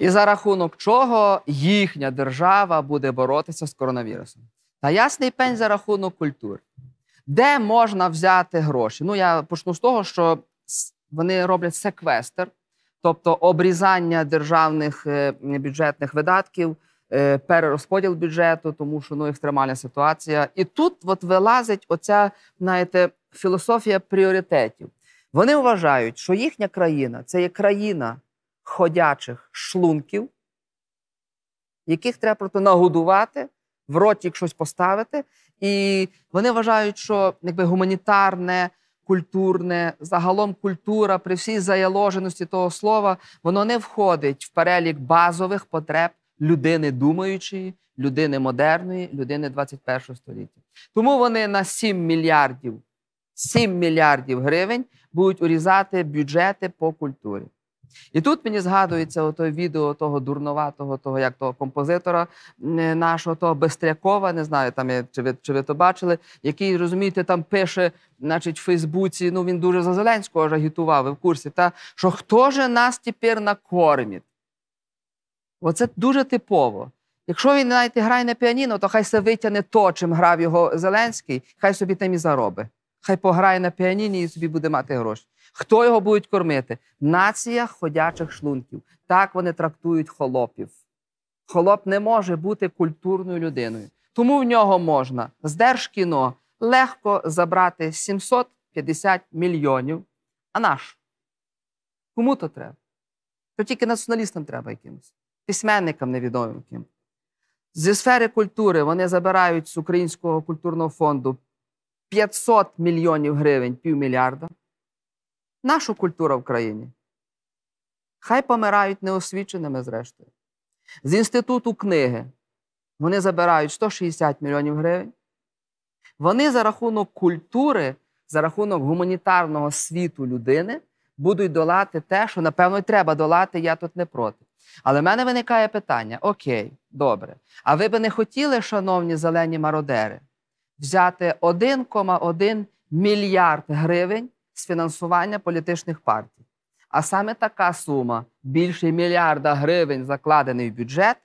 і за рахунок чого їхня держава буде боротися з коронавірусом. Та ясний пень за рахунок культури. Де можна взяти гроші? Ну, я почну з того, що вони роблять секвестр, тобто обрізання державних е, бюджетних видатків, е, перерозподіл бюджету, тому що ну екстремальна ситуація. І тут от вилазить оця, знаєте, філософія пріоритетів. Вони вважають, що їхня країна це є країна ходячих шлунків, яких треба просто нагодувати, в роті щось поставити. І вони вважають, що якби гуманітарне, культурне, загалом культура при всій заяложеності того слова, воно не входить в перелік базових потреб людини думаючої, людини модерної, людини 21 століття. Тому вони на 7 мільярдів. 7 мільярдів гривень будуть урізати бюджети по культурі. І тут мені згадується ото відео того дурноватого, того як того композитора е, нашого, того Бестрякова, не знаю, там чи ви чи ви то бачили, який розумієте, там пише, значить, в Фейсбуці. Ну він дуже за Зеленського ж агітував ви в курсі, та що хто же нас тепер накорміть? Оце дуже типово. Якщо він навіть грає на піаніно, то хай се витягне то, чим грав його Зеленський, хай собі там і заробить хай пограє на піаніні і собі буде мати гроші. Хто його будуть кормити? Нація ходячих шлунків. Так вони трактують холопів. Холоп не може бути культурною людиною. Тому в нього можна з Держкіно легко забрати 750 мільйонів. А наш? Кому то треба? То тільки націоналістам треба якимось, письменникам невідомим. ким. Зі сфери культури вони забирають з Українського культурного фонду 500 мільйонів гривень півмільярда. Нашу культуру в країні. Хай помирають неосвіченими, зрештою. З інституту книги вони забирають 160 мільйонів гривень. Вони за рахунок культури, за рахунок гуманітарного світу людини будуть долати те, що, напевно, й треба долати, я тут не проти. Але в мене виникає питання: окей, добре. А ви би не хотіли, шановні зелені мародери, взяти 1,1 мільярд гривень з фінансування політичних партій. А саме така сума більше мільярда гривень закладений в бюджет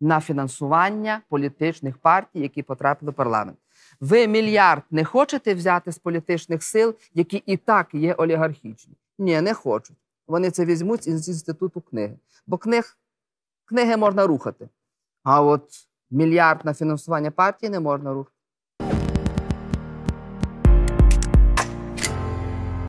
на фінансування політичних партій, які потрапили в парламент. Ви мільярд не хочете взяти з політичних сил, які і так є олігархічні? Ні, не хочуть. Вони це візьмуть з інституту книги. Бо книг, книги можна рухати. А от мільярд на фінансування партії не можна рухати.